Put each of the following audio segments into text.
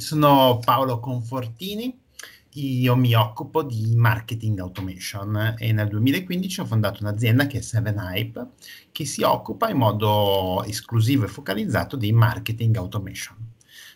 Sono Paolo Confortini, io mi occupo di marketing automation e nel 2015 ho fondato un'azienda che è Seven Hype che si occupa in modo esclusivo e focalizzato di marketing automation.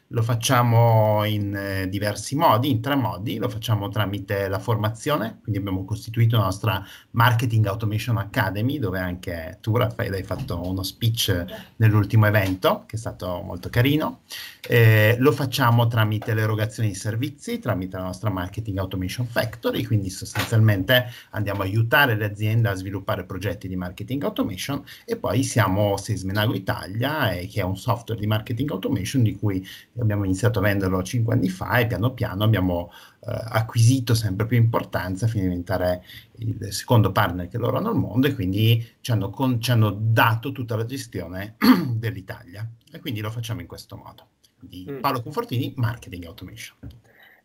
Lo facciamo in eh, diversi modi, in tre modi. Lo facciamo tramite la formazione, quindi abbiamo costituito la nostra Marketing Automation Academy, dove anche tu, Raffaele, hai fatto uno speech nell'ultimo evento, che è stato molto carino. Eh, lo facciamo tramite l'erogazione di servizi, tramite la nostra Marketing Automation Factory, quindi sostanzialmente andiamo a aiutare le aziende a sviluppare progetti di marketing automation e poi siamo Sesmenago Italia, eh, che è un software di marketing automation di cui abbiamo iniziato a venderlo 5 anni fa e piano piano abbiamo eh, acquisito sempre più importanza fino a diventare il secondo partner che loro hanno al mondo e quindi ci hanno, con, ci hanno dato tutta la gestione dell'Italia e quindi lo facciamo in questo modo. Quindi mm. Paolo Confortini, Marketing Automation.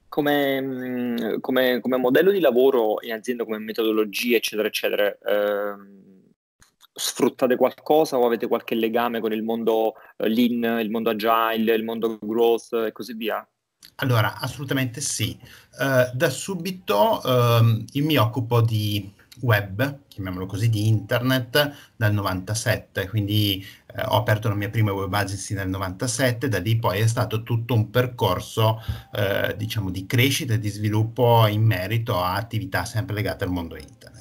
Come, mm, come, come modello di lavoro in azienda, come metodologia, eccetera, eccetera, ehm sfruttate qualcosa o avete qualche legame con il mondo eh, lean, il mondo agile, il mondo growth e così via? Allora, assolutamente sì. Uh, da subito uh, io mi occupo di web, chiamiamolo così, di internet dal 97, quindi eh, ho aperto la mia prima web agency nel 97, da lì poi è stato tutto un percorso eh, diciamo di crescita e di sviluppo in merito a attività sempre legate al mondo internet.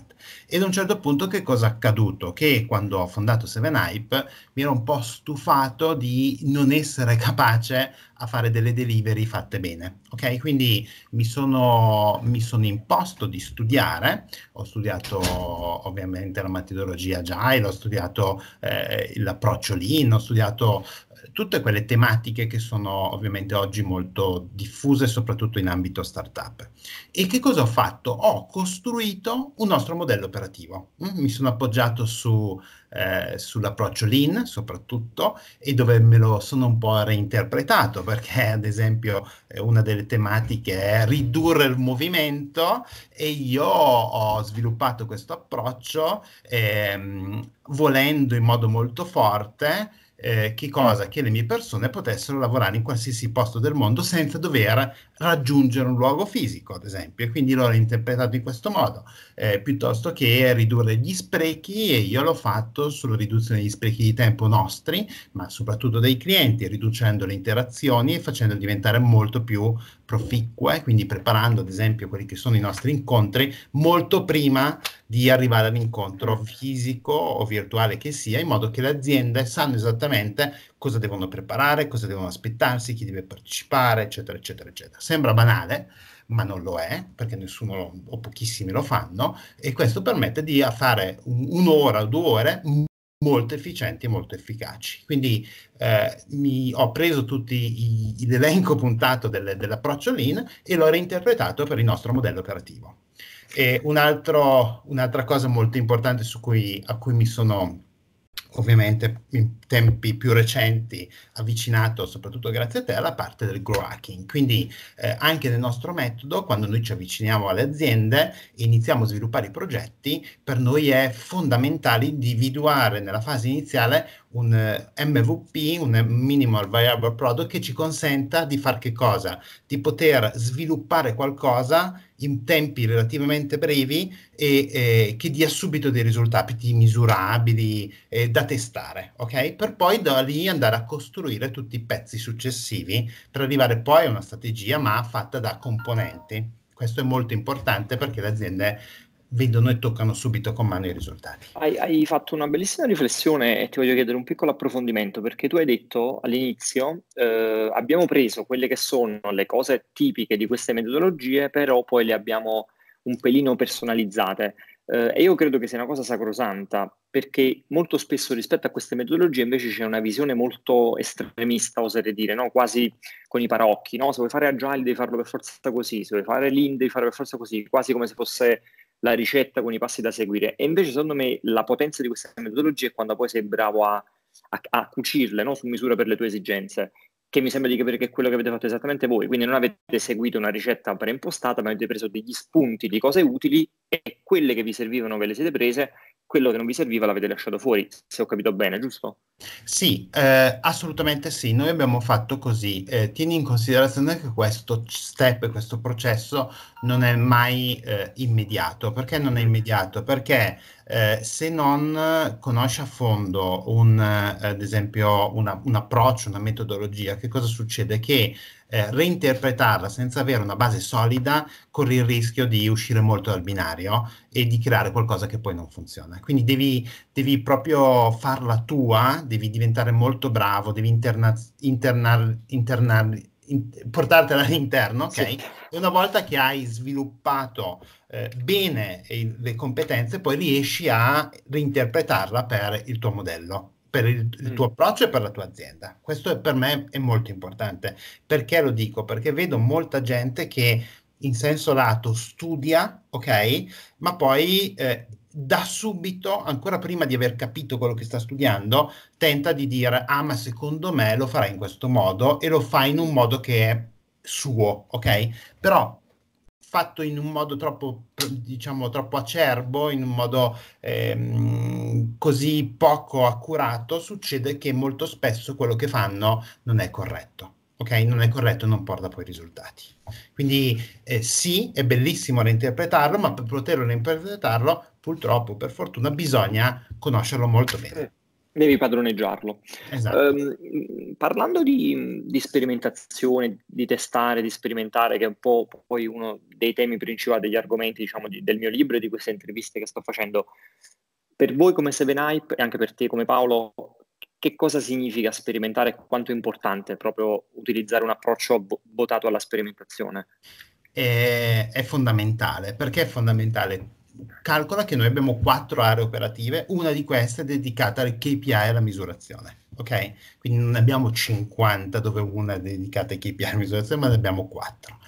Ed a un certo punto che cosa è accaduto? Che quando ho fondato Seven Hype mi ero un po' stufato di non essere capace a fare delle delivery fatte bene. Ok, quindi mi sono, mi sono imposto di studiare, ho studiato ovviamente la metodologia agile, ho studiato eh, l'approccio lean, ho studiato tutte quelle tematiche che sono ovviamente oggi molto diffuse, soprattutto in ambito startup. E che cosa ho fatto? Ho costruito un nostro modello operativo. Mm? Mi sono appoggiato su, eh, sull'approccio lean soprattutto e dove me lo sono un po' reinterpretato perché ad esempio eh, una delle tematiche è ridurre il movimento e io ho sviluppato questo approccio ehm, volendo in modo molto forte eh, che, cosa, che le mie persone potessero lavorare in qualsiasi posto del mondo senza dover raggiungere un luogo fisico, ad esempio. E quindi l'ho interpretato in questo modo eh, piuttosto che ridurre gli sprechi e io l'ho fatto sulla riduzione degli sprechi di tempo nostri, ma soprattutto dei clienti, riducendo le interazioni e facendo diventare molto più proficue, quindi preparando ad esempio quelli che sono i nostri incontri molto prima di arrivare all'incontro mm. fisico o virtuale che sia, in modo che le aziende sanno esattamente cosa devono preparare, cosa devono aspettarsi, chi deve partecipare, eccetera, eccetera, eccetera. Sembra banale, ma non lo è, perché nessuno lo, o pochissimi lo fanno, e questo permette di fare un'ora o due ore molto efficienti e molto efficaci. Quindi eh, mi, ho preso tutti i, l'elenco puntato del, dell'approccio Lean e l'ho reinterpretato per il nostro modello operativo. E un altro, un'altra cosa molto importante cui, a cui mi sono ovviamente in tempi più recenti avvicinato soprattutto grazie a te alla parte del grow hacking. Quindi eh, anche nel nostro metodo, quando noi ci avviciniamo alle aziende e iniziamo a sviluppare i progetti, per noi è fondamentale individuare nella fase iniziale un eh, MVP, un minimal viable product, che ci consenta di fare che cosa? Di poter sviluppare qualcosa in tempi relativamente brevi e eh, che dia subito dei risultati misurabili eh, da testare, ok? Per poi da lì andare a costruire tutti i pezzi successivi per arrivare poi a una strategia ma fatta da componenti. Questo è molto importante perché le aziende vedono e toccano subito con mano i risultati. Hai, hai, fatto una bellissima riflessione e ti voglio chiedere un piccolo approfondimento perché tu hai detto all'inizio eh, abbiamo preso quelle che sono le cose tipiche di queste metodologie, però poi le abbiamo un pelino personalizzate. Eh, e io credo che sia una cosa sacrosanta, perché molto spesso rispetto a queste metodologie invece c'è una visione molto estremista, oserei dire, no? quasi con i paraocchi, no? se vuoi fare agile devi farlo per forza così, se vuoi fare lean devi farlo per forza così, quasi come se fosse la ricetta con i passi da seguire. E invece, secondo me, la potenza di questa metodologia è quando poi sei bravo a, a, a cucirle no? su misura per le tue esigenze, che mi sembra di capire che è quello che avete fatto esattamente voi. Quindi non avete seguito una ricetta preimpostata, ma avete preso degli spunti di cose utili e quelle che vi servivano ve le siete prese, quello che non vi serviva l'avete lasciato fuori, se ho capito bene, giusto? Sì, eh, assolutamente sì, noi abbiamo fatto così. Eh, tieni in considerazione che questo step, questo processo non è mai eh, immediato. Perché non è mm. immediato? Perché eh, se non conosci a fondo un, eh, ad esempio una, un approccio, una metodologia, che cosa succede? Che eh, reinterpretarla senza avere una base solida corri il rischio di uscire molto dal binario e di creare qualcosa che poi non funziona. Quindi devi, devi proprio farla tua devi diventare molto bravo, devi interna, interna, interna, in, portartela all'interno, ok? Sì. E una volta che hai sviluppato eh, bene il, eh, le competenze, poi riesci a reinterpretarla per il tuo modello per il, il mm. tuo mm. approccio e per la tua azienda. Questo è, per me è molto importante. Perché lo dico? Perché vedo molta gente che in senso lato studia, ok, ma poi eh, da subito, ancora prima di aver capito quello che sta studiando, tenta di dire, ah ma secondo me lo farà in questo modo e lo fa in un modo che è suo, ok? Però fatto in un modo troppo, diciamo, troppo acerbo, in un modo ehm, così poco accurato, succede che molto spesso quello che fanno non è corretto ok? Non è corretto e non porta poi risultati. Quindi eh, sì, è bellissimo reinterpretarlo, ma per poterlo reinterpretarlo, purtroppo, per fortuna, bisogna conoscerlo molto bene. Eh, devi padroneggiarlo. Esatto. Um, parlando di, di, sperimentazione, di testare, di sperimentare, che è un po' poi uno dei temi principali, degli argomenti diciamo, di, del mio libro e di queste interviste che sto facendo, per voi come Seven Hype e anche per te come Paolo, che cosa significa sperimentare e quanto è importante proprio utilizzare un approccio votato alla sperimentazione? È, è fondamentale, perché è fondamentale? Calcola che noi abbiamo quattro aree operative, una di queste è dedicata al KPI e alla misurazione, ok? Quindi non abbiamo 50 dove una è dedicata ai KPI e alla misurazione, ma ne abbiamo quattro.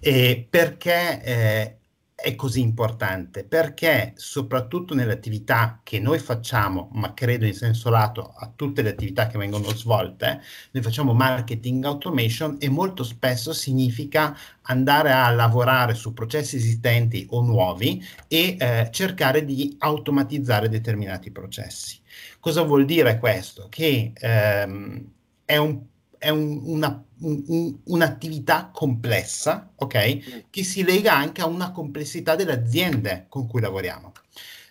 E perché eh, è così importante? Perché soprattutto nelle attività che noi facciamo, ma credo in senso lato a tutte le attività che vengono svolte, noi facciamo marketing automation e molto spesso significa andare a lavorare su processi esistenti o nuovi e eh, cercare di automatizzare determinati processi. Cosa vuol dire questo? Che ehm, è un è un, una, un, un'attività complessa, ok? Che si lega anche a una complessità delle aziende con cui lavoriamo.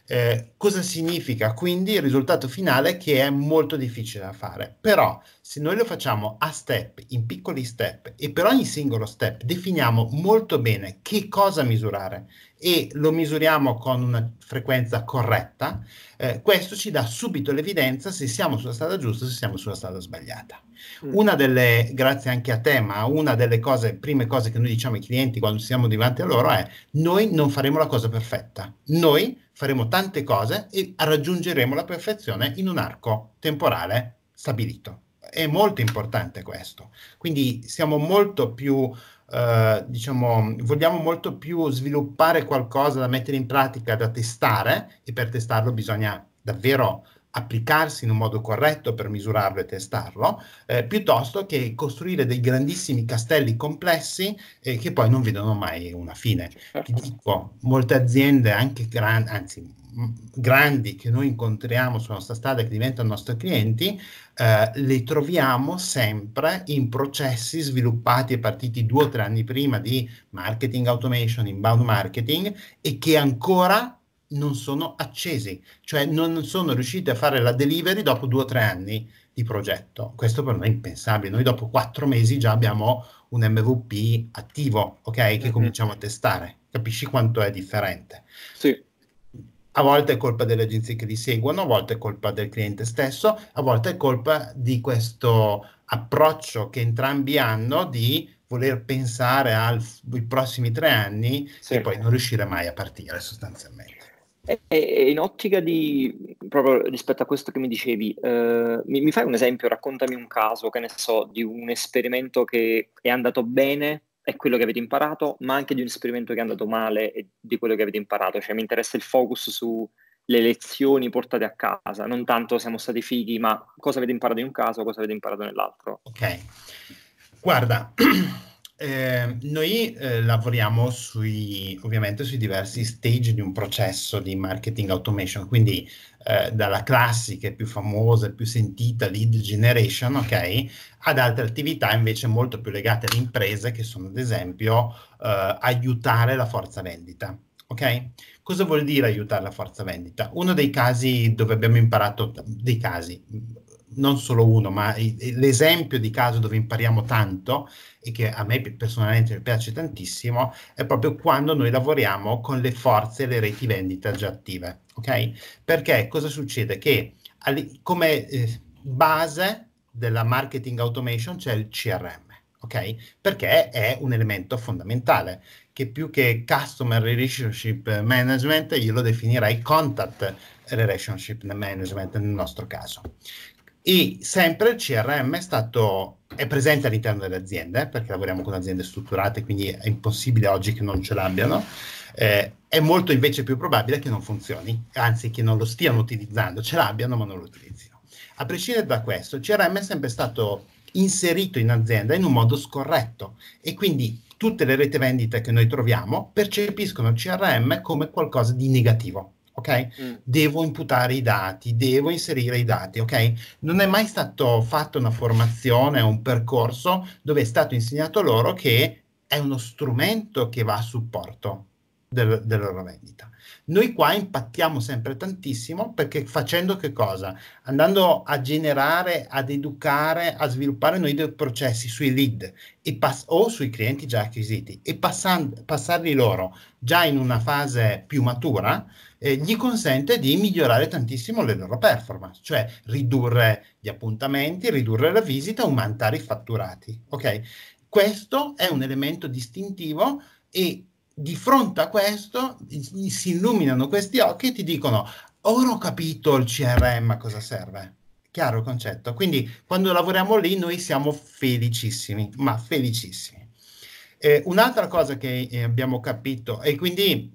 Eh, cosa significa? Quindi il risultato finale che è molto difficile da fare, però se noi lo facciamo a step, in piccoli step e per ogni singolo step definiamo molto bene che cosa misurare e lo misuriamo con una frequenza corretta, eh, questo ci dà subito l'evidenza se siamo sulla strada giusta o se siamo sulla strada sbagliata. Mm. Una delle, grazie anche a te, ma una delle cose, prime cose che noi diciamo ai clienti quando siamo davanti a loro è noi non faremo la cosa perfetta, noi faremo tante cose e raggiungeremo la perfezione in un arco temporale stabilito. È molto importante questo. Quindi siamo molto più eh, diciamo, vogliamo molto più sviluppare qualcosa da mettere in pratica, da testare, e per testarlo bisogna davvero applicarsi in un modo corretto per misurarlo e testarlo, eh, piuttosto che costruire dei grandissimi castelli complessi eh, che poi non vedono mai una fine. Ti certo. dico, molte aziende, anche gran- anzi, grandi che noi incontriamo sulla nostra strada e che diventano nostri clienti, eh, le troviamo sempre in processi sviluppati e partiti due o tre anni prima di marketing automation, inbound marketing, e che ancora non sono accesi, cioè non sono riusciti a fare la delivery dopo due o tre anni di progetto. Questo per noi è impensabile. Noi dopo quattro mesi già abbiamo un MVP attivo, ok, che mm-hmm. cominciamo a testare. Capisci quanto è differente? Sì. A volte è colpa delle agenzie che li seguono, a volte è colpa del cliente stesso, a volte è colpa di questo approccio che entrambi hanno di voler pensare ai prossimi tre anni sì. e poi non riuscire mai a partire sostanzialmente. E in ottica di, proprio rispetto a questo che mi dicevi, eh, mi, mi, fai un esempio, raccontami un caso, che ne so, di un esperimento che è andato bene, è quello che avete imparato, ma anche di un esperimento che è andato male e di quello che avete imparato. Cioè mi interessa il focus sulle lezioni portate a casa, non tanto siamo stati fighi, ma cosa avete imparato in un caso, cosa avete imparato nell'altro. Ok, guarda. Ehm, noi eh, lavoriamo sui, ovviamente sui diversi stage di un processo di marketing automation, quindi eh, dalla classica, più famosa, e più sentita lead generation, ok, ad altre attività invece molto più legate alle imprese che sono ad esempio eh, aiutare la forza vendita. Ok? Cosa vuol dire aiutare la forza vendita? Uno dei casi dove abbiamo imparato, dei casi, non solo uno, ma l'esempio di caso dove impariamo tanto e che a me personalmente piace tantissimo è proprio quando noi lavoriamo con le forze e le reti vendita già attive, ok? Perché cosa succede? Che come eh, base della marketing automation c'è il CRM, ok? Perché è un elemento fondamentale che più che customer relationship management io lo definirei contact relationship management nel nostro caso e sempre il CRM è stato è presente all'interno delle aziende perché lavoriamo con aziende strutturate quindi è impossibile oggi che non ce l'abbiano eh, è molto invece più probabile che non funzioni anzi che non lo stiano utilizzando ce l'abbiano ma non lo utilizzino a prescindere da questo il CRM è sempre stato inserito in azienda in un modo scorretto e quindi tutte le rete vendite che noi troviamo percepiscono il CRM come qualcosa di negativo ok? Mm, mm. Devo imputare i dati, devo inserire i dati, ok? Non è mai stato fatto una formazione o un percorso dove è stato insegnato loro che è uno strumento che va a supporto del, della loro vendita. Noi qua impattiamo sempre tantissimo perché facendo che cosa? Andando a generare, ad educare, a sviluppare noi dei processi sui lead pass- o sui clienti già acquisiti e passan- passarli loro già in una fase più matura, eh, gli consente di migliorare tantissimo le loro performance, cioè ridurre gli appuntamenti, ridurre la visita, aumentare i fatturati. Okay? Questo è un elemento distintivo e di fronte a questo si illuminano questi occhi e ti dicono ora ho capito il CRM a cosa serve. Chiaro il concetto. Quindi quando lavoriamo lì noi siamo felicissimi, ma felicissimi. Eh, un'altra cosa che eh, abbiamo capito, e quindi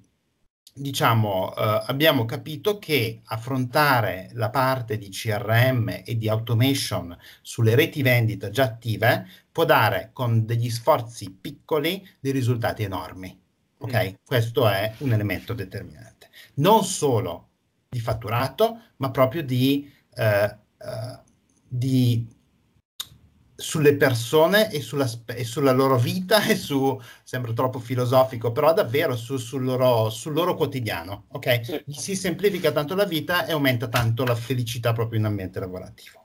diciamo, eh, abbiamo capito che affrontare la parte di CRM e di automation sulle reti vendita già attive può dare con degli sforzi piccoli dei risultati enormi. Mm. Ok, Mm. Questo è un elemento determinante. Non solo di fatturato, ma proprio di, eh, eh, di sulle persone e sulla, e sulla, loro vita e su, sembra troppo filosofico, però davvero su, sul, loro, sul, loro, quotidiano, ok? Sì. Si semplifica tanto la vita e aumenta tanto la felicità proprio in ambiente lavorativo.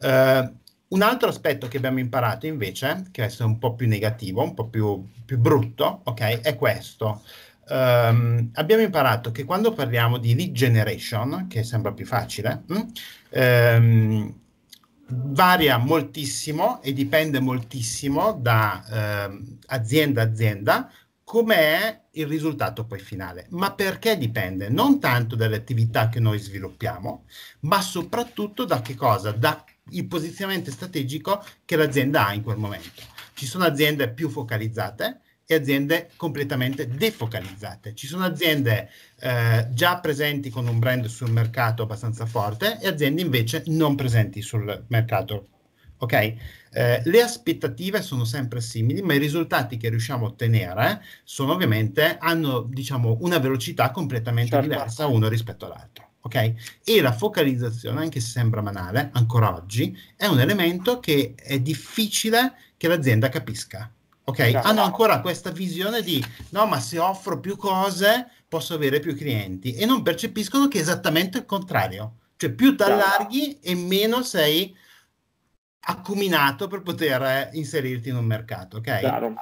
Uh, un altro aspetto che abbiamo imparato invece, che è un po' più negativo, un po' più, più brutto, ok? È questo. Um, abbiamo imparato che quando parliamo di lead generation, che sembra più facile, mh, um, ehm, varia moltissimo e dipende moltissimo da eh, azienda a azienda come è il risultato poi finale, ma perché dipende non tanto dalle attività che noi sviluppiamo, ma soprattutto da che cosa? Da posizionamento strategico che l'azienda ha in quel momento. Ci sono aziende più focalizzate, e aziende completamente defocalizzate. Ci sono aziende eh, già presenti con un brand sul mercato abbastanza forte e aziende invece non presenti sul mercato. Ok? Eh, le aspettative sono sempre simili, ma i risultati che riusciamo a ottenere sono ovviamente, hanno diciamo una velocità completamente certo. diversa uno rispetto all'altro. Okay? E la focalizzazione, anche se sembra banale, ancora oggi, è un elemento che è difficile che l'azienda capisca ok? Già, esatto. hanno ancora questa visione di no, ma se offro più cose posso avere più clienti e non percepiscono che è esattamente il contrario, cioè più ti esatto. allarghi e meno sei accuminato per poter eh, inserirti in un mercato, ok? Chiaro,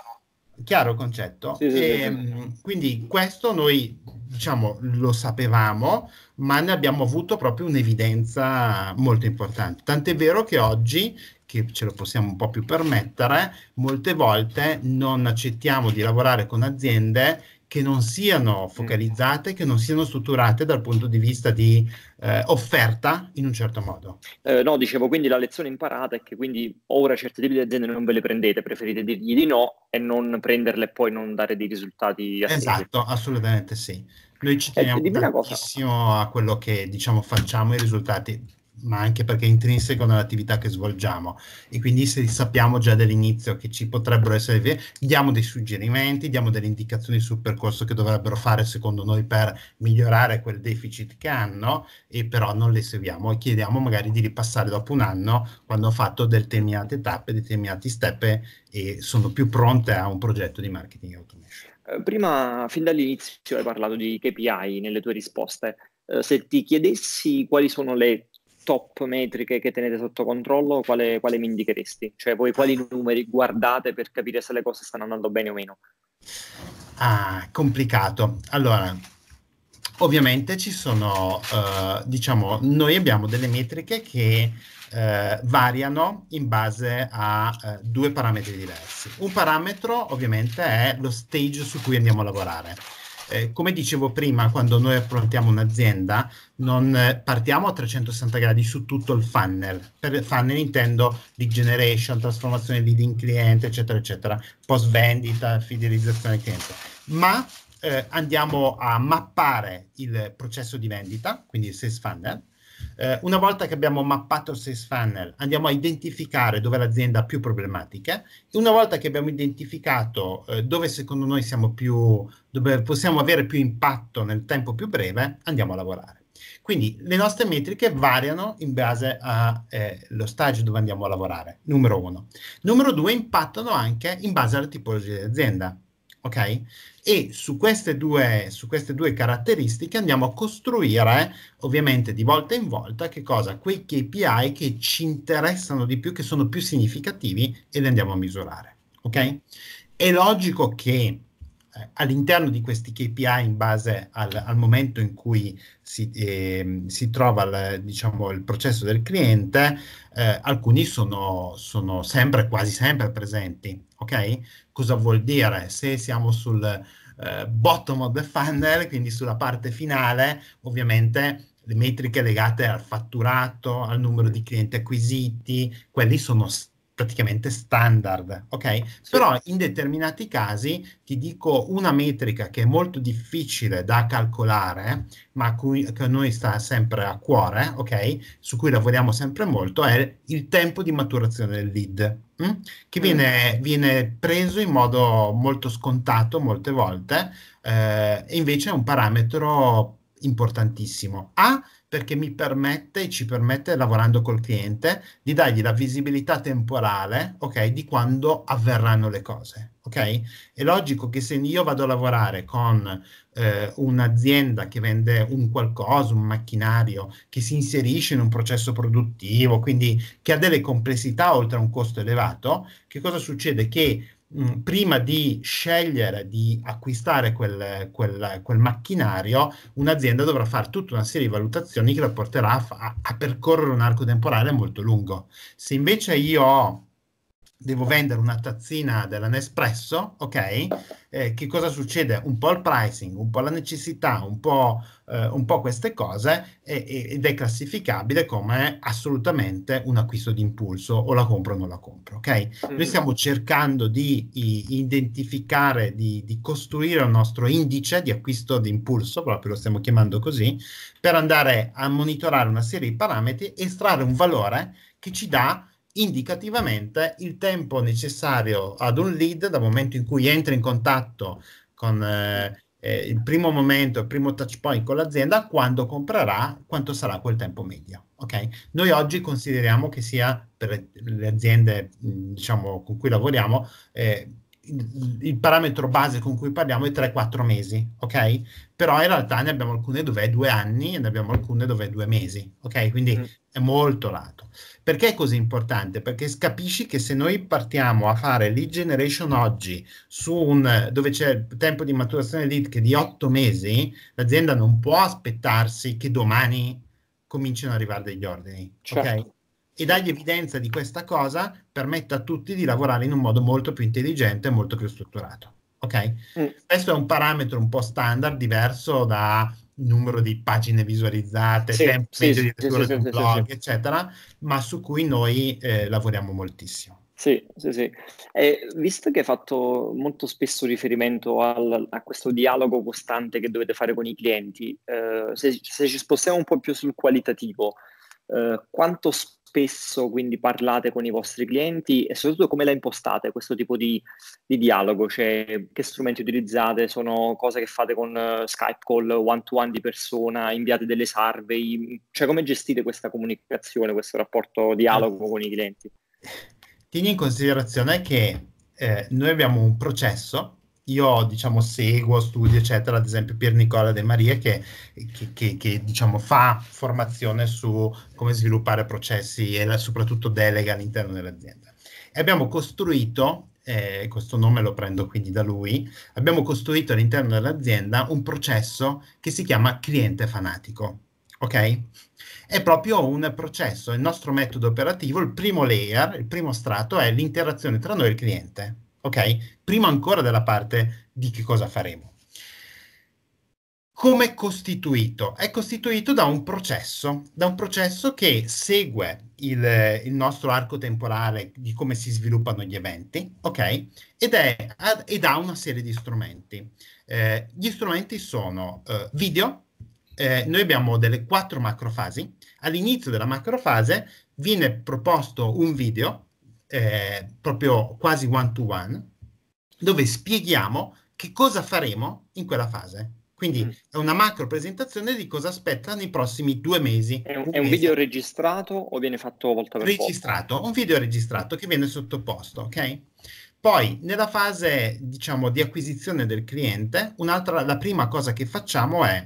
Chiaro concetto. Sì, sì, e, sì, ehm, quindi questo noi diciamo lo sapevamo, ma ne abbiamo avuto proprio un'evidenza molto importante. Tant'è vero che oggi che ce lo possiamo un po' più permettere, molte volte non accettiamo di lavorare con aziende che non siano focalizzate, che non siano strutturate dal punto di vista di eh, offerta in un certo modo. Eh, no, dicevo, quindi la lezione imparata è che quindi ora certi tipi di aziende non ve le prendete, preferite dirgli di no e non prenderle e poi non dare dei risultati. Assesi. Esatto, assolutamente sì. Noi ci eh, teniamo eh, tantissimo a quello che diciamo facciamo, i risultati ma anche perché è intrinseco nell'attività che svolgiamo. E quindi se sappiamo già dall'inizio che ci potrebbero essere diamo dei suggerimenti, diamo delle indicazioni sul percorso che dovrebbero fare secondo noi per migliorare quel deficit che hanno, e però non le seguiamo e chiediamo magari di ripassare dopo un anno quando ho fatto determinate tappe, determinati step e sono più pronte a un progetto di marketing automation. Eh, prima, fin dall'inizio, hai parlato di KPI nelle tue risposte. Eh, se ti chiedessi quali sono le top metriche che tenete sotto controllo, quale, quale mi indicheresti? Cioè voi quali numeri guardate per capire se le cose stanno andando bene o meno? Ah, complicato. Allora, ovviamente ci sono, eh, diciamo, noi abbiamo delle metriche che eh, variano in base a eh, due parametri diversi. Un parametro ovviamente è lo stage su cui andiamo a lavorare eh, come dicevo prima, quando noi affrontiamo un'azienda, non eh, partiamo a 360 gradi su tutto il funnel. Per funnel intendo lead generation, trasformazione lead in cliente, eccetera, eccetera, post vendita, fidelizzazione cliente. Ma eh, andiamo a mappare il processo di vendita, quindi il sales funnel, eh, una volta che abbiamo mappato sales funnel, andiamo a identificare dove l'azienda ha più problematiche e una volta che abbiamo identificato eh, dove secondo noi più, dove possiamo avere più impatto nel tempo più breve, andiamo a lavorare. Quindi le nostre metriche variano in base allo eh, stage dove andiamo a lavorare, numero uno. Numero due, impattano anche in base alla tipologia di azienda ok? E su queste, due, su queste due caratteristiche andiamo a costruire, ovviamente di volta in volta, che cosa? Quei KPI che ci interessano di più, che sono più significativi e li andiamo a misurare, ok? È logico che eh, all'interno di questi KPI in base al, al momento in cui si, eh, si trova il, diciamo, il, processo del cliente, eh, alcuni sono, sono sempre, quasi sempre presenti, ok? Cosa vuol dire? Se siamo sul eh, bottom of the funnel, quindi sulla parte finale, ovviamente le metriche legate al fatturato, al numero di clienti acquisiti, quelli sono st- praticamente standard, ok? Sì. Però in determinati casi ti dico una metrica che è molto difficile da calcolare, ma cui, che a noi sta sempre a cuore, ok? Su cui lavoriamo sempre molto, è il tempo di maturazione del lead che mm. viene, mm. viene, preso in modo molto scontato molte volte, eh, e invece è un parametro importantissimo. A, perché mi permette e ci permette, lavorando col cliente, di dargli la visibilità temporale, ok, di quando avverranno le cose, ok? È logico che se io vado a lavorare con eh, un'azienda che vende un qualcosa, un macchinario, che si inserisce in un processo produttivo, quindi che ha delle complessità oltre a un costo elevato, che cosa succede? Che prima di scegliere di acquistare quel, quel, quel, macchinario, un'azienda dovrà fare tutta una serie di valutazioni che la porterà a, a percorrere un arco temporale molto lungo. Se invece io ho devo vendere una tazzina della Nespresso, ok? Eh, che cosa succede? Un po' il pricing, un po' la necessità, un po', eh, un po queste cose e, ed è classificabile come assolutamente un acquisto di impulso o la compro o non la compro, ok? Noi mm. stiamo cercando di, di identificare, di, di costruire il nostro indice di acquisto di impulso, proprio lo stiamo chiamando così, per andare a monitorare una serie di parametri, estrarre un valore che ci dà indicativamente il tempo necessario ad un lead dal momento in cui entra in contatto con eh, eh il primo momento, il primo touch point con l'azienda, quando comprerà, quanto sarà quel tempo medio. Okay? Noi oggi consideriamo che sia per le aziende mm, diciamo, con cui lavoriamo eh, il, il parametro base con cui parliamo è 3-4 mesi, ok? Però in realtà ne abbiamo alcune dove è due anni e ne abbiamo alcune dove è due mesi, ok? Quindi mm. è molto lato. Perché è così importante? Perché capisci che se noi partiamo a fare lead generation oggi, un, dove c'è il tempo di maturazione lead che è di otto mesi, l'azienda non può aspettarsi che domani comincino ad arrivare degli ordini. Certo. Okay? E dargli evidenza di questa cosa permette a tutti di lavorare in un modo molto più intelligente e molto più strutturato. Ok? Mm. Questo è un parametro un po' standard, diverso da numero di pagine visualizzate, sì, tempi sì, di lettura sì, di blog, eccetera, ma su cui noi eh, lavoriamo moltissimo. Sì, sì, sì. E visto che hai fatto molto spesso riferimento al, a questo dialogo costante che dovete fare con i clienti, eh, se, se, ci spostiamo un po' più sul qualitativo, eh, quanto spesso spesso quindi parlate con i vostri clienti e soprattutto come la impostate questo tipo di, di dialogo? Cioè, che strumenti utilizzate? Sono cose che fate con uh, Skype call, one-to-one di persona, inviate delle survey? Cioè, come gestite questa comunicazione, questo rapporto dialogo con i clienti? Tieni in considerazione che eh, noi abbiamo un processo io diciamo seguo, studio eccetera, ad esempio Pier Nicola De Maria che, che, che, che diciamo, fa formazione su come sviluppare processi e la, soprattutto delega all'interno dell'azienda. E abbiamo costruito, eh, questo nome lo prendo quindi da lui, abbiamo costruito all'interno dell'azienda un processo che si chiama cliente fanatico. Ok? È proprio un processo, il nostro metodo operativo, il primo layer, il primo strato è l'interazione tra noi e il cliente ok? Prima ancora della parte di che cosa faremo. Come è costituito? È costituito da un processo, da un processo che segue il, il nostro arco temporale di come si sviluppano gli eventi, ok? Ed, è, ed ha una serie di strumenti. Eh, gli strumenti sono eh, video, eh, noi abbiamo delle quattro macrofasi. All'inizio della macrofase viene proposto un video eh, proprio quasi one to one, dove spieghiamo che cosa faremo in quella fase. Quindi mm. è una macro presentazione di cosa aspetta nei prossimi due mesi. È un, un, è un video registrato o viene fatto volta per registrato, volta? Registrato, un video registrato che viene sottoposto, ok? Poi nella fase, diciamo, di acquisizione del cliente, un'altra, la prima cosa che facciamo è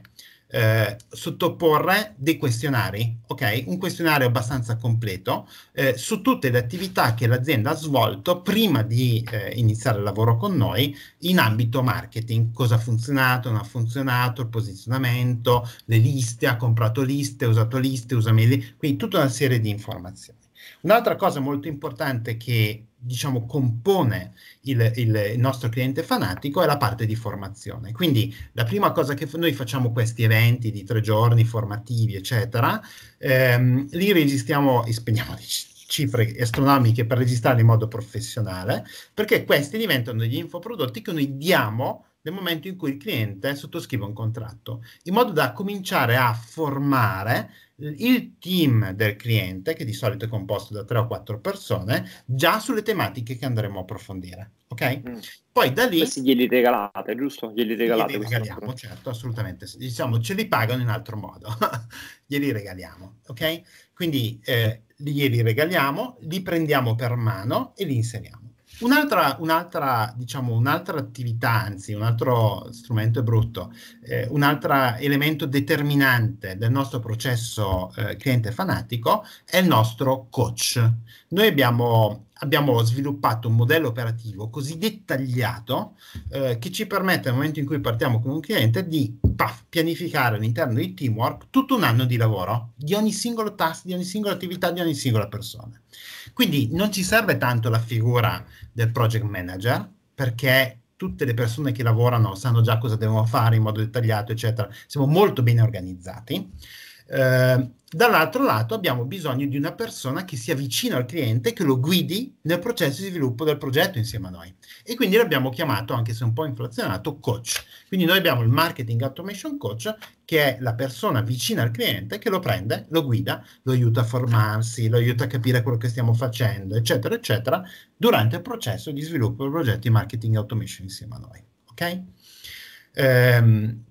eh, sottoporre dei questionari, ok? Un questionario abbastanza completo eh, su tutte le attività che l'azienda ha svolto prima di eh, iniziare il lavoro con noi in ambito marketing, cosa ha funzionato, non ha funzionato, il posizionamento, le liste, ha comprato liste, ha usato liste, usa mail, quindi tutta una serie di informazioni. Un'altra cosa molto importante che diciamo, compone il, il, nostro cliente fanatico è la parte di formazione. Quindi la prima cosa che noi facciamo questi eventi di tre giorni formativi, eccetera, ehm, li registriamo e spendiamo cifre astronomiche per registrarli in modo professionale, perché questi diventano degli infoprodotti che noi diamo nel momento in cui il cliente sottoscrive un contratto, in modo da cominciare a formare il team del cliente, che di solito è composto da tre o quattro persone, già sulle tematiche che andremo a approfondire. Ok? Mm. Poi da lì. Questi glieli regalate, giusto? Glieli regalate. Glieli regaliamo, certo, assolutamente. Diciamo, ce li pagano in altro modo. glieli regaliamo, ok? Quindi eh, glieli regaliamo, li prendiamo per mano e li inseriamo. Un'altra, un'altra, diciamo, un'altra attività, anzi un altro strumento è brutto, eh, un altro elemento determinante del nostro processo eh, cliente fanatico è il nostro coach. Noi abbiamo, abbiamo sviluppato un modello operativo così dettagliato eh, che ci permette nel momento in cui partiamo con un cliente di paf, pianificare all'interno di teamwork tutto un anno di lavoro, di ogni singolo task, di ogni singola attività, di ogni singola persona. Quindi non ci serve tanto la figura del project manager, perché tutte le persone che lavorano sanno già cosa devono fare in modo dettagliato, eccetera. Siamo molto bene organizzati. Eh, Dall'altro lato abbiamo bisogno di una persona che sia vicina al cliente, che lo guidi nel processo di sviluppo del progetto insieme a noi. E quindi l'abbiamo chiamato, anche se un po' inflazionato, coach. Quindi noi abbiamo il marketing automation coach, che è la persona vicina al cliente che lo prende, lo guida, lo aiuta a formarsi, lo aiuta a capire quello che stiamo facendo, eccetera, eccetera, durante il processo di sviluppo del progetto di marketing automation insieme a noi. Ok? Ehm,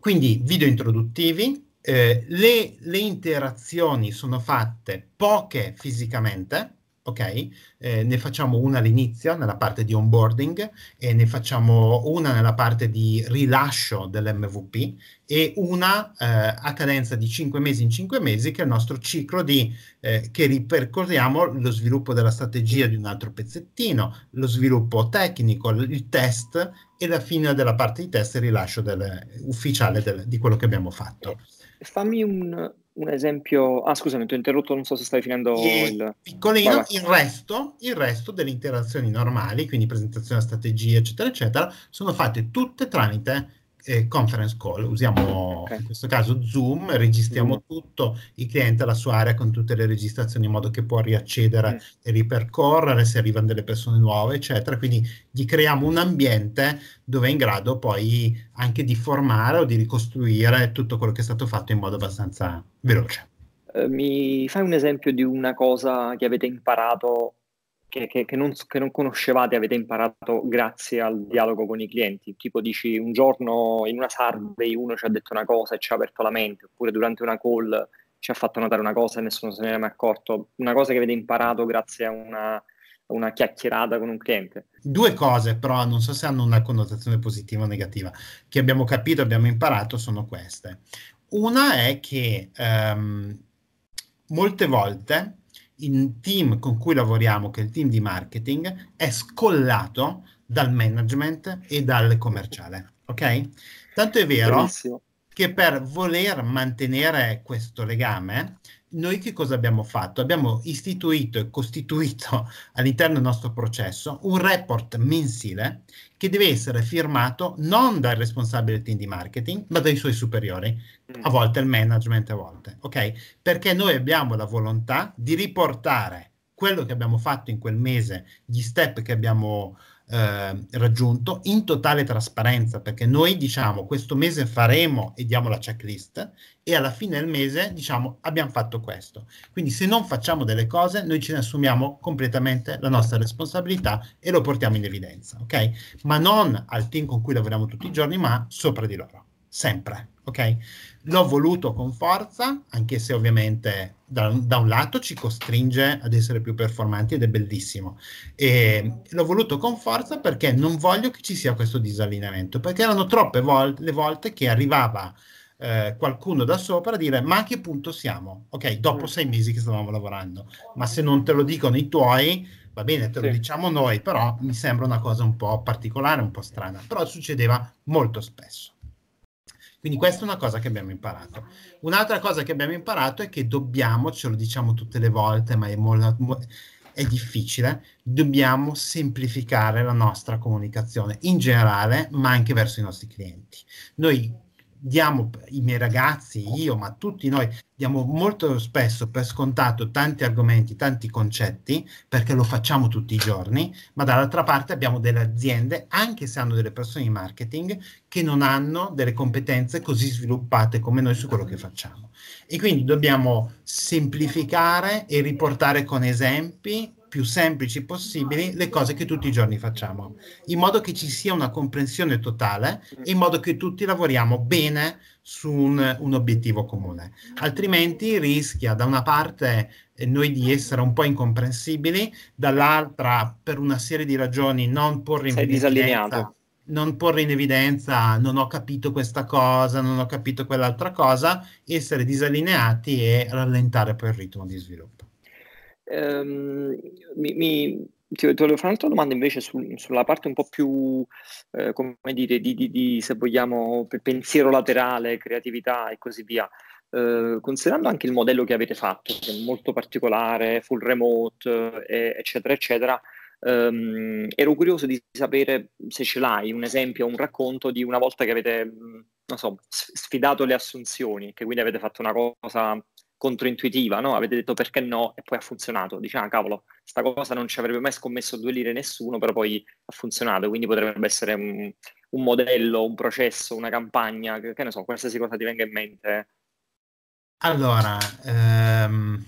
quindi video introduttivi, eh, le, le, interazioni sono fatte poche fisicamente, ok? Eh, ne facciamo una all'inizio, nella parte di onboarding, e ne facciamo una nella parte di rilascio dell'MVP e una eh, a cadenza di 5 mesi in 5 mesi, che è il nostro ciclo di, eh, che ripercorriamo lo sviluppo della strategia di un altro pezzettino, lo sviluppo tecnico, il test e la fine della parte di test e rilascio del, ufficiale del, di quello che abbiamo fatto. Fammi un, un esempio. Ah, scusami, ti ho interrotto, non so se stai finendo il. Piccolino, Il, resto, il resto delle interazioni normali, quindi presentazione, strategia, eccetera, eccetera, sono fatte tutte tramite eh, conference call, usiamo okay. in questo caso Zoom, registriamo mm. tutto, il cliente ha la sua area con tutte le registrazioni in modo che può riaccedere mm. e ripercorrere se arrivano delle persone nuove, eccetera. Quindi gli creiamo un ambiente dove è in grado poi anche di formare o di ricostruire tutto quello che è stato fatto in modo abbastanza veloce. Eh, mi fai un esempio di una cosa che avete imparato che, che, che, non, che, non, conoscevate avete imparato grazie al dialogo con i clienti? Tipo dici un giorno in una survey uno ci ha detto una cosa e ci ha aperto la mente, oppure durante una call ci ha fatto notare una cosa e nessuno se ne è mai accorto, una cosa che avete imparato grazie a una, una chiacchierata con un cliente. Due cose però, non so se hanno una connotazione positiva o negativa, che abbiamo capito, abbiamo imparato, sono queste. Una è che um, molte volte il team con cui lavoriamo, che è il team di marketing, è scollato dal management e dal commerciale. Ok? Tanto è vero Benissimo. che per voler mantenere questo legame noi che cosa abbiamo fatto? Abbiamo istituito e costituito all'interno del nostro processo un report mensile che deve essere firmato non dal responsabile team di marketing, ma dai suoi superiori, mm. a volte il management, a volte, ok? Perché noi abbiamo la volontà di riportare quello che abbiamo fatto in quel mese, gli step che abbiamo eh, raggiunto in totale trasparenza, perché noi diciamo questo mese faremo e diamo la checklist e alla fine del mese diciamo abbiamo fatto questo. Quindi se non facciamo delle cose noi ce ne assumiamo completamente la nostra responsabilità e lo portiamo in evidenza, ok? Ma non al team con cui lavoriamo tutti i giorni, ma sopra di loro, sempre, ok? L'ho voluto con forza, anche se ovviamente da, da, un lato ci costringe ad essere più performanti ed è bellissimo. E l'ho voluto con forza perché non voglio che ci sia questo disallineamento, perché erano troppe vol- le volte che arrivava eh, qualcuno da sopra a dire ma a che punto siamo? Ok, dopo mm. sei mesi che stavamo lavorando, ma se non te lo dicono i tuoi, va bene, te lo sì. diciamo noi, però mi sembra una cosa un po' particolare, un po' strana, però succedeva molto spesso. Quindi questa è una cosa che abbiamo imparato. Un'altra cosa che abbiamo imparato è che dobbiamo, ce lo diciamo tutte le volte, ma è, molto, è difficile, dobbiamo semplificare la nostra comunicazione in generale, ma anche verso i nostri clienti. Noi diamo i miei ragazzi, certo. io, ma tutti noi diamo molto spesso per scontato tanti argomenti, tanti concetti, perché lo facciamo tutti i giorni, ma dall'altra parte abbiamo delle aziende, anche se hanno delle persone in marketing, che non hanno delle competenze così sviluppate come noi su quello che facciamo. E quindi dobbiamo semplificare e riportare con esempi più semplici possibili le cose che tutti i giorni facciamo, in modo che ci sia una comprensione totale e in modo che tutti lavoriamo bene su un, un obiettivo comune. Altrimenti rischia da una parte eh, noi di essere un po' incomprensibili, dall'altra per una serie di ragioni non porre in evidenza non porre in evidenza non ho capito questa cosa, non ho capito quell'altra cosa, essere disallineati e rallentare poi il ritmo di sviluppo ehm, mi, mi ti, volevo fare un'altra domanda invece su, sulla parte un po' più, eh, come dire, di, di, di, se vogliamo, pensiero laterale, creatività e così via. Eh, considerando anche il modello che avete fatto, che è molto particolare, full remote, eh, eccetera, eccetera, ehm, ero curioso di sapere se ce l'hai un esempio, un racconto di una volta che avete, non so, sfidato le assunzioni, che quindi avete fatto una cosa controintuitiva, no? Avete detto perché no e poi ha funzionato. Diciamo, ah, cavolo, sta cosa non ci avrebbe mai scommesso due lire nessuno, però poi ha funzionato, quindi potrebbe essere un, un modello, un processo, una campagna, che, che, ne so, qualsiasi cosa ti venga in mente. Eh. Allora, ehm,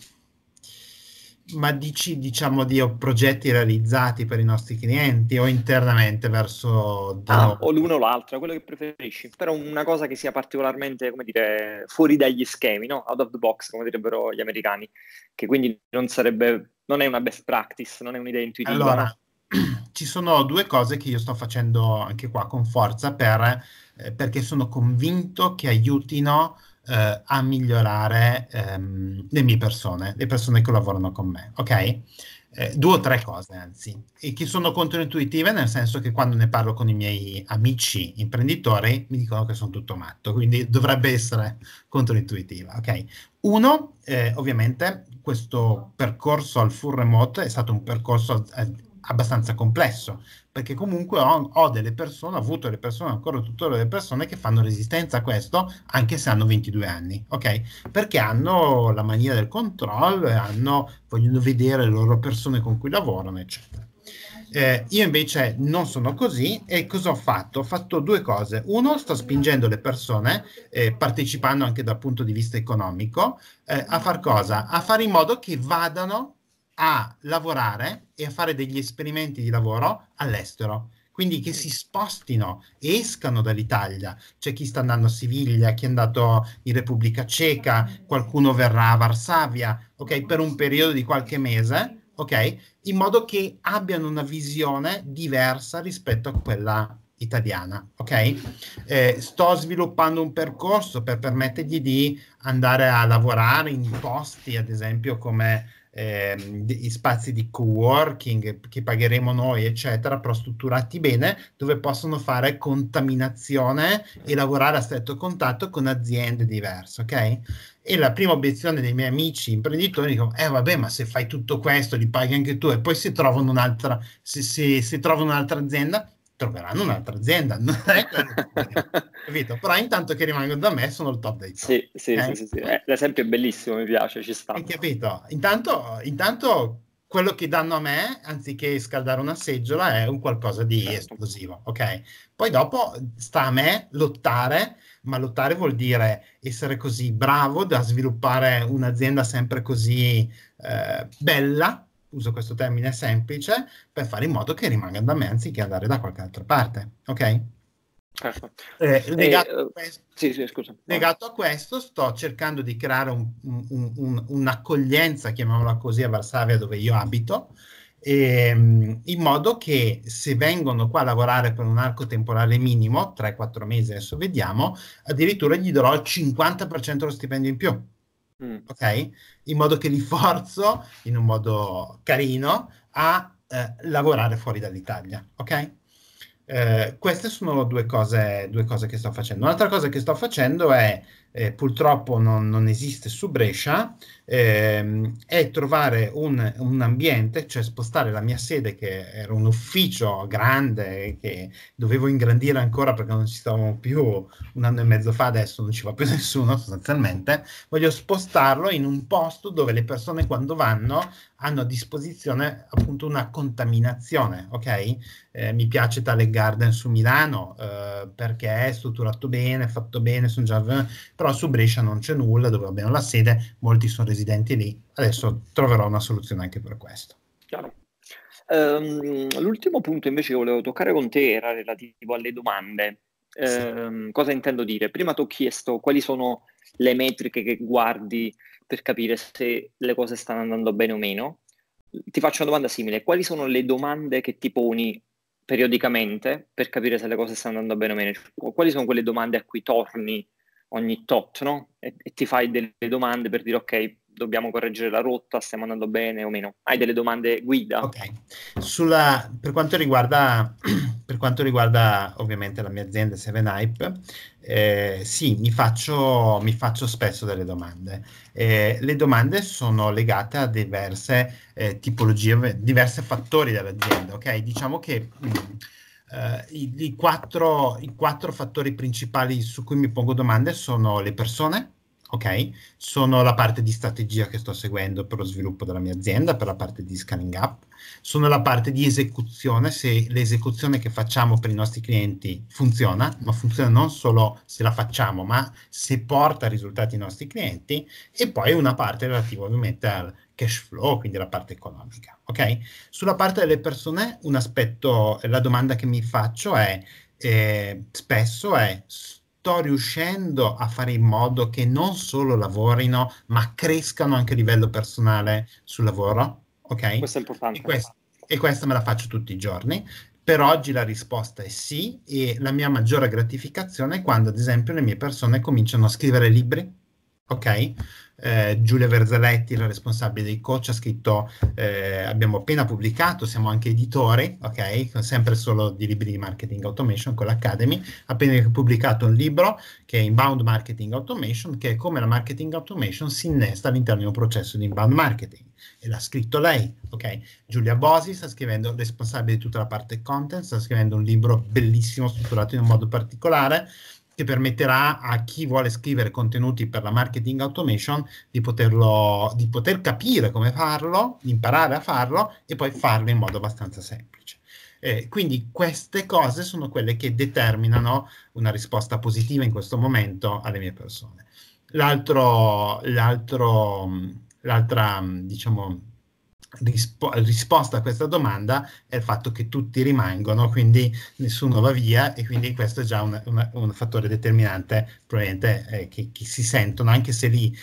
ma dici diciamo di progetti realizzati per i nostri clienti o internamente verso ah, o l'uno o l'altro, quello che preferisci, però una cosa che sia particolarmente, come dire, fuori dagli schemi, no? Out of the box, come direbbero gli americani, che quindi non sarebbe non è una best practice, non è un'idea intuitiva. Allora, ci sono due cose che io sto facendo anche qua con forza per, eh, perché sono convinto che aiutino eh, a migliorare ehm, le mie persone, le persone che lavorano con me, ok? Eh, due o tre cose anzi, e che sono controintuitive nel senso che quando ne parlo con i miei amici imprenditori mi dicono che sono tutto matto, quindi dovrebbe essere controintuitiva, ok? Uno, eh, ovviamente, questo percorso al full remote è stato un percorso eh, abbastanza complesso, perché comunque ho, ho, delle persone, ho avuto delle persone, ancora tuttora delle persone che fanno resistenza a questo anche se hanno 22 anni, ok? Perché hanno la mania del controllo, hanno, vogliono vedere le loro persone con cui lavorano, eccetera. Eh, io invece non sono così e cosa ho fatto? Ho fatto due cose. Uno, sto spingendo le persone, eh, partecipando anche dal punto di vista economico, eh, a far cosa? A fare in modo che vadano a lavorare e a fare degli esperimenti di lavoro all'estero. Quindi che si spostino escano dall'Italia. C'è chi sta andando a Siviglia, chi è andato in Repubblica Ceca, qualcuno verrà a Varsavia, ok, per un periodo di qualche mese, ok, in modo che abbiano una visione diversa rispetto a quella italiana, ok? Eh, sto sviluppando un percorso per permettergli di andare a lavorare in posti, ad esempio, come ehm, spazi di co-working che pagheremo noi, eccetera, però strutturati bene, dove possono fare contaminazione e lavorare a stretto contatto con aziende diverse, ok? E la prima obiezione dei miei amici imprenditori è: eh vabbè, ma se fai tutto questo li paghi anche tu e poi si trovano un'altra, se, se, se trovano un'altra azienda, troveranno un'altra azienda. Non è capito? Però intanto che rimangono da me sono il top dei top. Sì, sì, okay? sì, eh? sì, sì. Eh, l'esempio è bellissimo, mi piace, ci sta. Hai capito? Intanto, intanto, quello che danno a me, anziché scaldare una seggiola, è un qualcosa di certo. esplosivo, ok? Poi dopo sta a me lottare, ma lottare vuol dire essere così bravo da sviluppare un'azienda sempre così eh, bella, uso questo termine semplice, per fare in modo che rimanga da me anziché andare da qualche altra parte, ok? Certo. Eh, legato, eh, a sì, sì, legato, a questo, sto cercando di creare un, un, un, un'accoglienza, chiamiamola così, a Varsavia dove io abito, ehm, in modo che se vengono qua a lavorare per un arco temporale minimo, 3-4 mesi adesso vediamo, addirittura gli darò il 50% dello stipendio in più. Mm. Ok? In modo che li forzo in un modo carino a eh, lavorare fuori dall'Italia. Ok? Eh, queste sono due cose, due cose che sto facendo. Un'altra cosa che sto facendo è eh, purtroppo non, non, esiste su Brescia, ehm, è trovare un, un, ambiente, cioè spostare la mia sede, che era un ufficio grande che dovevo ingrandire ancora perché non ci stavamo più un anno e mezzo fa, adesso non ci va più nessuno sostanzialmente, voglio spostarlo in un posto dove le persone quando vanno hanno a disposizione appunto una contaminazione, ok? Eh, mi piace tale garden su Milano eh, perché è strutturato bene, fatto bene, sono già però su Brescia non c'è nulla, dove abbiamo la sede, molti sono residenti lì, adesso troverò una soluzione anche per questo. Chiaro. Um, l'ultimo punto invece che volevo toccare con te era relativo alle domande. Sì. Um, cosa intendo dire? Prima ti ho chiesto quali sono le metriche che guardi per capire se le cose stanno andando bene o meno. Ti faccio una domanda simile, quali sono le domande che ti poni periodicamente per capire se le cose stanno andando bene o meno? Cioè, quali sono quelle domande a cui torni ogni tot, no? E, e ti fai delle domande per dire ok, dobbiamo correggere la rotta, stiamo andando bene o meno. Hai delle domande guida? Ok, Sulla, per, quanto riguarda, per quanto riguarda ovviamente la mia azienda Seven Hype, eh, sì, mi faccio, mi faccio, spesso delle domande. Eh, le domande sono legate a diverse eh, tipologie, diversi fattori dell'azienda, ok? Diciamo che... Mh, mm, eh, i, i, quattro, i, quattro, fattori principali su cui mi pongo domande sono le persone, ok? Sono la parte di strategia che sto seguendo per lo sviluppo della mia azienda, per la parte di scaling up, sono la parte di esecuzione, se l'esecuzione che facciamo per i nostri clienti funziona, ma funziona non solo se la facciamo, ma se porta risultati ai nostri clienti, e poi una parte relativa ovviamente al cash flow, quindi la parte economica. Ok? Sulla parte delle persone, un aspetto, la domanda che mi faccio è eh, spesso è sto riuscendo a fare in modo che non solo lavorino, ma crescano anche a livello personale sul lavoro? Ok? Questo è importante. E, quest- e questa me la faccio tutti i giorni. Per oggi la risposta è sì e la mia maggiore gratificazione è quando ad esempio le mie persone cominciano a scrivere libri, ok? eh, Giulia Verzaletti, la responsabile dei coach, ha scritto, eh, abbiamo appena pubblicato, siamo anche editori, ok? Sempre solo di libri di marketing automation con l'Academy, appena pubblicato un libro che è Inbound Marketing Automation, che è come la marketing automation si innesta all'interno di un processo di inbound marketing. E l'ha scritto lei, ok? Giulia Bosi sta scrivendo, responsabile di tutta la parte content, sta scrivendo un libro bellissimo strutturato in un modo particolare, che permetterà a chi vuole scrivere contenuti per la marketing automation di, poterlo, di poter capire come farlo, imparare a farlo e poi farlo in modo abbastanza semplice. Eh, quindi queste cose sono quelle che determinano una risposta positiva in questo momento alle mie persone. L'altro, l'altro, l'altra, diciamo, rispo- risposta a questa domanda è il fatto che tutti rimangono, quindi nessuno va via e quindi questo è già una, una, un fattore determinante probabilmente eh, che, che, si sentono, anche se li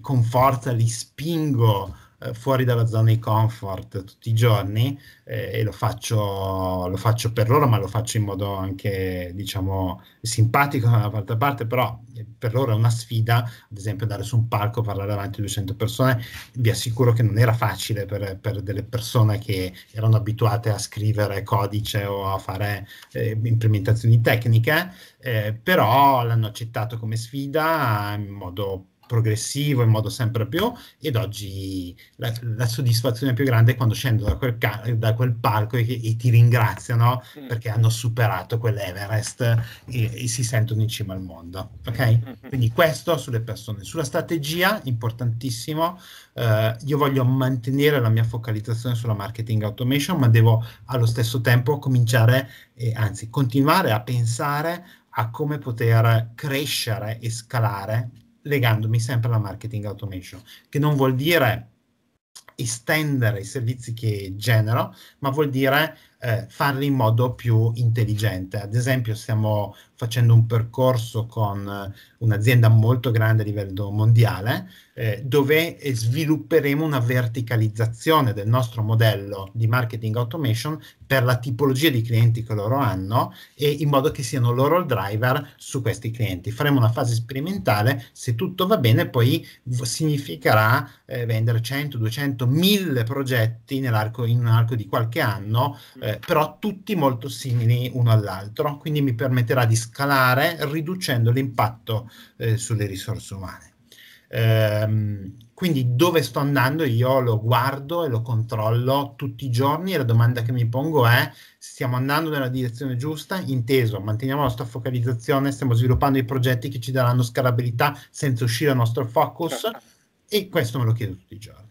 con forza li spingo eh, fuori dalla zona di comfort tutti i giorni eh, e lo faccio, lo faccio, per loro, ma lo faccio in modo anche, diciamo, simpatico da una parte a parte, però eh, per loro è una sfida, ad esempio andare su un palco, parlare davanti a 200 persone, vi assicuro che non era facile per, per delle persone che erano abituate a scrivere codice o a fare eh, implementazioni tecniche, eh, però l'hanno accettato come sfida in modo progressivo in modo sempre più ed oggi la, la soddisfazione più grande è quando scendo da quel, ca- da quel palco e, e, ti ringraziano mm. perché hanno superato quell'Everest e, e, si sentono in cima al mondo ok mm-hmm. quindi questo sulle persone sulla strategia importantissimo eh, io voglio mantenere la mia focalizzazione sulla marketing automation ma devo allo stesso tempo cominciare eh, anzi continuare a pensare a come poter crescere e scalare legandomi sempre alla marketing automation, che non vuol dire estendere i servizi che genero, ma vuol dire eh, farli in modo più intelligente. Ad esempio stiamo facendo un percorso con eh, un'azienda molto grande a livello mondiale eh, dove eh, svilupperemo una verticalizzazione del nostro modello di marketing automation per la tipologia di clienti che loro hanno e in modo che siano loro il driver su questi clienti. Faremo una fase sperimentale, se tutto va bene poi significherà eh, vendere 100, 200, 1000 progetti in, in un arco di qualche anno mm. eh, però tutti molto simili uno all'altro, quindi mi permetterà di scalare riducendo l'impatto eh, sulle risorse umane. Ehm, quindi dove sto andando io lo guardo e lo controllo tutti i giorni e la domanda che mi pongo è stiamo andando nella direzione giusta, inteso, manteniamo la nostra focalizzazione, stiamo sviluppando i progetti che ci daranno scalabilità senza uscire dal nostro focus certo. e questo me lo chiedo tutti i giorni.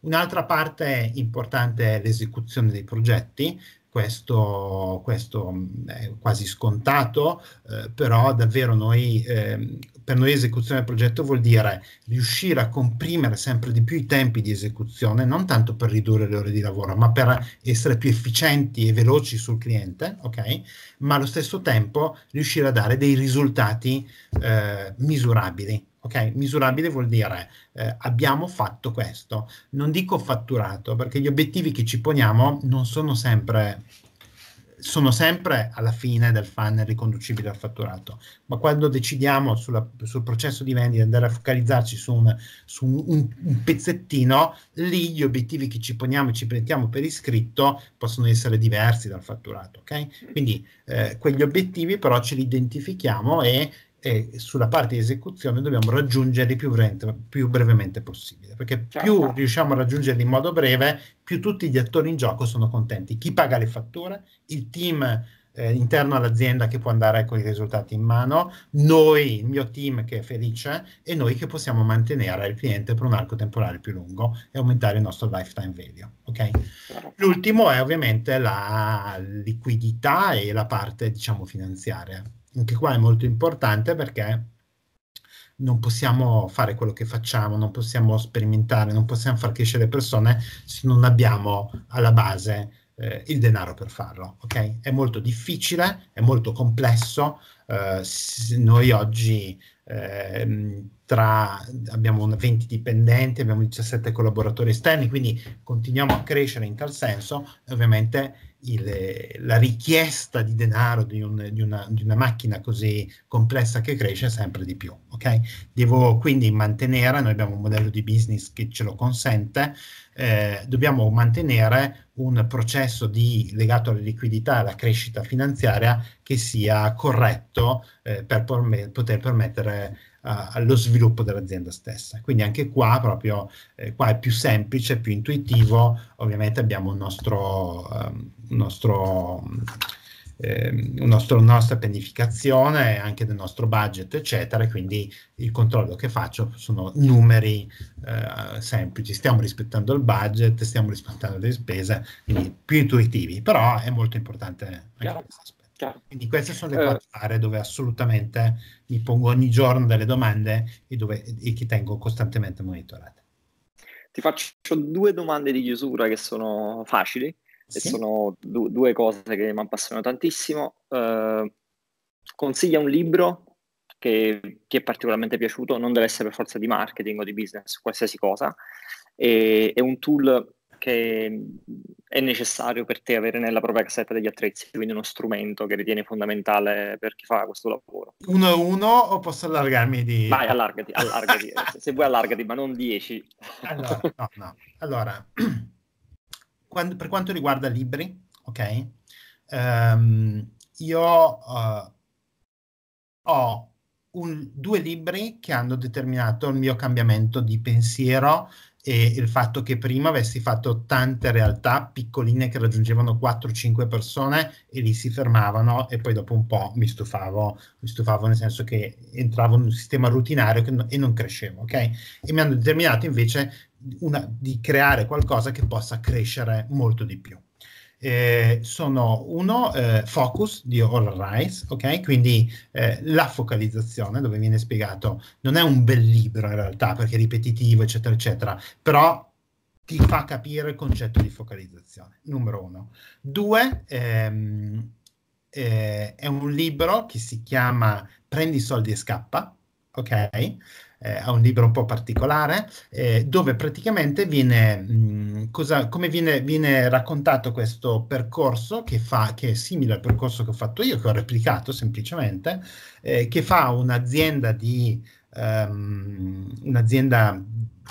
Un'altra parte importante è l'esecuzione dei progetti, questo, questo è quasi scontato, eh, però davvero noi, eh, per noi esecuzione del progetto vuol dire riuscire a comprimere sempre di più i tempi di esecuzione, non tanto per ridurre le ore di lavoro, ma per essere più efficienti e veloci sul cliente, ok? Ma allo stesso tempo riuscire a dare dei risultati eh, misurabili. Ok, misurabile vuol dire eh, abbiamo fatto questo. Non dico fatturato, perché gli obiettivi che ci poniamo non sono sempre sono sempre alla fine del funnel riconducibile al fatturato, ma quando decidiamo sulla, sul processo di vendita di andare a focalizzarci su, un, su un, un, pezzettino, lì gli obiettivi che ci poniamo e ci prendiamo per iscritto possono essere diversi dal fatturato, ok? Quindi eh, quegli obiettivi però ce li identifichiamo e e sulla parte di esecuzione dobbiamo raggiungerli più, breve, più brevemente possibile, perché certo. più riusciamo a raggiungerli in modo breve, più tutti gli attori in gioco sono contenti. Chi paga le fatture? Il team eh, interno all'azienda che può andare con i risultati in mano, noi, il mio team che è felice e noi che possiamo mantenere il cliente per un arco temporale più lungo e aumentare il nostro lifetime value. Okay? Certo. L'ultimo è ovviamente la liquidità e la parte diciamo finanziaria anche qua è molto importante perché non possiamo fare quello che facciamo, non possiamo sperimentare, non possiamo far crescere persone se non abbiamo alla base eh, il denaro per farlo. Ok? È molto difficile, è molto complesso. Eh, noi oggi eh, tra, abbiamo 20 dipendenti, abbiamo 17 collaboratori esterni, quindi continuiamo a crescere in tal senso. Ovviamente il, la richiesta di denaro di, un, di, una, di, una, macchina così complessa che cresce sempre di più. Okay? Devo quindi mantenere, noi abbiamo un modello di business che ce lo consente, eh, dobbiamo mantenere un processo di, legato alla liquidità e alla crescita finanziaria che sia corretto eh, per porme, poter permettere a, allo sviluppo dell'azienda stessa. Quindi anche qua, proprio, eh, qua è più semplice, più intuitivo, ovviamente abbiamo un nostro, um, nostro eh, nostro, nostra pianificazione, anche del nostro budget, eccetera, quindi il controllo che faccio sono numeri eh, semplici, stiamo rispettando il budget, stiamo rispettando le spese, quindi più intuitivi, però è molto importante anche questo aspetto. Chiaro. Quindi queste sono le eh. quattro aree dove assolutamente mi pongo ogni giorno delle domande e, dove, e che tengo costantemente monitorate. Ti faccio due domande di chiusura che sono facili sì. e sono du- due cose che mi appassionano tantissimo. Eh, consiglia un libro che ti è particolarmente piaciuto, non deve essere per forza di marketing o di business, qualsiasi cosa, e, e un tool che è necessario per te avere nella propria cassetta degli attrezzi, quindi uno strumento che ritieni fondamentale per chi fa questo lavoro. Uno a uno o posso allargarmi di... Vai, allargati, allargati. se vuoi allargati, ma non dieci. allora, no, no. allora quando, per quanto riguarda libri, ok? Um, io uh, ho un, due libri che hanno determinato il mio cambiamento di pensiero e il fatto che prima avessi fatto tante realtà piccoline che raggiungevano 4-5 persone e lì si fermavano e poi dopo un po' mi stufavo, mi stufavo nel senso che entravo in un sistema rutinario no, e non crescevo, ok? E mi hanno determinato invece una, di creare qualcosa che possa crescere molto di più eh, sono uno, eh, focus di All Rise, ok? Quindi eh, la focalizzazione, dove viene spiegato, non è un bel libro in realtà, perché è ripetitivo, eccetera, eccetera, però ti fa capire il concetto di focalizzazione, numero uno. Due, ehm, eh, è un libro che si chiama Prendi i soldi e scappa, ok? eh, a un libro un po' particolare, eh, dove praticamente viene, mh, mm, cosa, come viene, viene, raccontato questo percorso che, fa, che è simile al percorso che ho fatto io, che ho replicato semplicemente, eh, che fa un'azienda di, um, un'azienda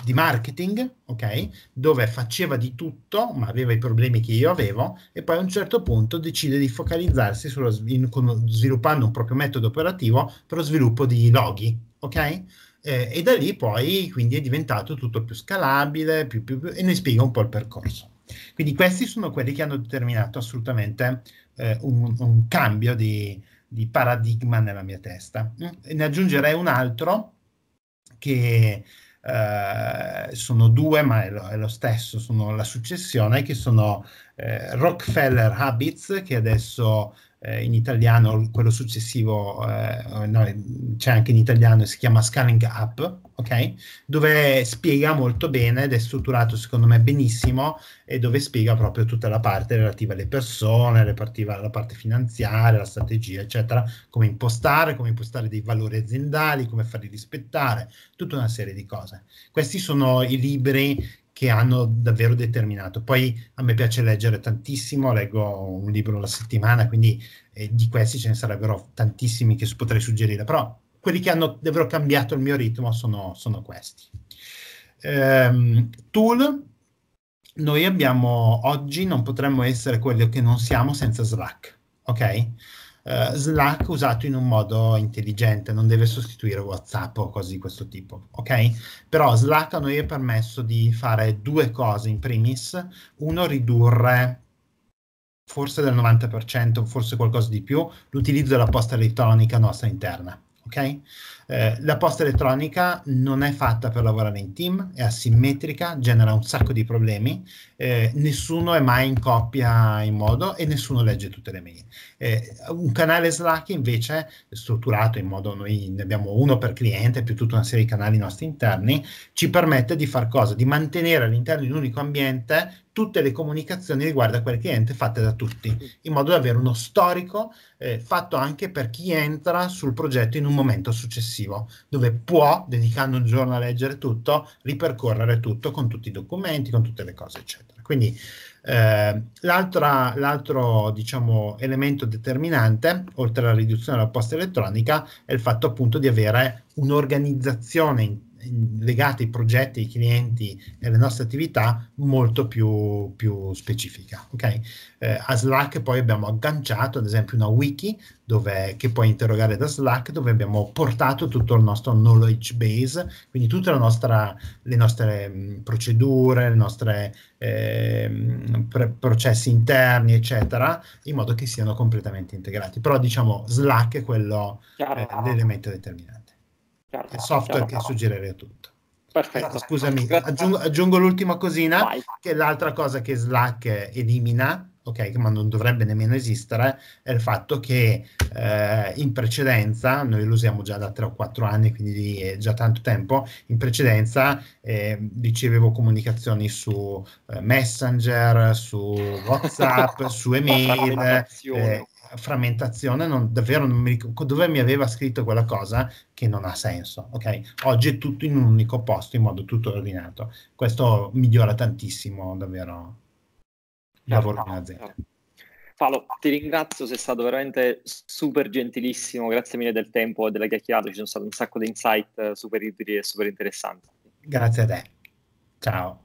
di marketing, ok? Dove faceva di tutto, ma aveva i problemi che io avevo, e poi a un certo punto decide di focalizzarsi sullo, in, con, sviluppando un proprio metodo operativo per lo sviluppo di loghi, ok? eh, e da lì poi quindi è diventato tutto più scalabile più, più, più, e ne spiega un po' il percorso. Quindi questi sono quelli che hanno determinato assolutamente eh, un, un, cambio di, di, paradigma nella mia testa. Mm? E ne aggiungerei un altro che eh, sono due, ma è lo, è lo, stesso, sono la successione, che sono eh, Rockefeller Habits, che adesso eh, in italiano, quello successivo eh, no, c'è anche in italiano, si chiama Scaling Up, ok? Dove spiega molto bene ed è strutturato secondo me benissimo e dove spiega proprio tutta la parte relativa alle persone, relativa alla parte finanziaria, la strategia, eccetera, come impostare, come impostare dei valori aziendali, come farli rispettare, tutta una serie di cose. Questi sono i libri che hanno davvero determinato. Poi a me piace leggere tantissimo, leggo un libro alla settimana, quindi eh, di questi ce ne sarebbero tantissimi che potrei suggerire, però quelli che hanno davvero cambiato il mio ritmo sono, sono questi. Ehm, tool, noi abbiamo oggi, non potremmo essere quello che non siamo senza Slack, ok? eh, Slack usato in un modo intelligente, non deve sostituire WhatsApp o cose di questo tipo, ok? Però Slack a noi è permesso di fare due cose in primis, uno ridurre forse del 90%, forse qualcosa di più, l'utilizzo della posta elettronica nostra interna Okay? Eh, la posta elettronica non è fatta per lavorare in team, è asimmetrica, genera un sacco di problemi, eh, nessuno è mai in coppia in modo e nessuno legge tutte le mail. Eh, un canale Slack invece strutturato in modo, noi ne abbiamo uno per cliente più tutta una serie di canali nostri interni, ci permette di fare cosa? Di mantenere all'interno di un unico ambiente tutte le comunicazioni riguardo a quel cliente fatte da tutti, in modo da avere uno storico eh, fatto anche per chi entra sul progetto in un momento successivo, dove può, dedicando un giorno a leggere tutto, ripercorrere tutto con tutti i documenti, con tutte le cose, eccetera. Quindi eh, l'altro diciamo, elemento determinante, oltre alla riduzione della posta elettronica, è il fatto appunto di avere un'organizzazione in legate ai progetti, ai clienti e alle nostre attività molto più, più specifica. Okay? Eh, a Slack poi abbiamo agganciato ad esempio una wiki dove, che puoi interrogare da Slack dove abbiamo portato tutto il nostro knowledge base, quindi tutte le nostre procedure, i nostri eh, processi interni, eccetera, in modo che siano completamente integrati. Però diciamo Slack è quello, eh, l'elemento determinante certo, il software certo. che suggerirei tutto. Perfetto. Ah, scusami, aggiungo, aggiungo, l'ultima cosina, Vai. che l'altra cosa che Slack elimina, ok, ma non dovrebbe nemmeno esistere, è il fatto che eh, in precedenza, noi lo usiamo già da 3 o 4 anni, quindi è eh, già tanto tempo, in precedenza eh, ricevevo comunicazioni su eh, Messenger, su WhatsApp, su email, frammentazione, non, davvero non mi ricordo dove mi aveva scritto quella cosa che non ha senso. ok Oggi è tutto in un unico posto, in modo tutto ordinato. Questo migliora tantissimo davvero il lavoro in azienda. Paolo, ti ringrazio, sei stato veramente super gentilissimo, grazie mille del tempo e della chiacchierata, ci sono stati un sacco di insight eh, super utili e super interessanti. Grazie a te, ciao.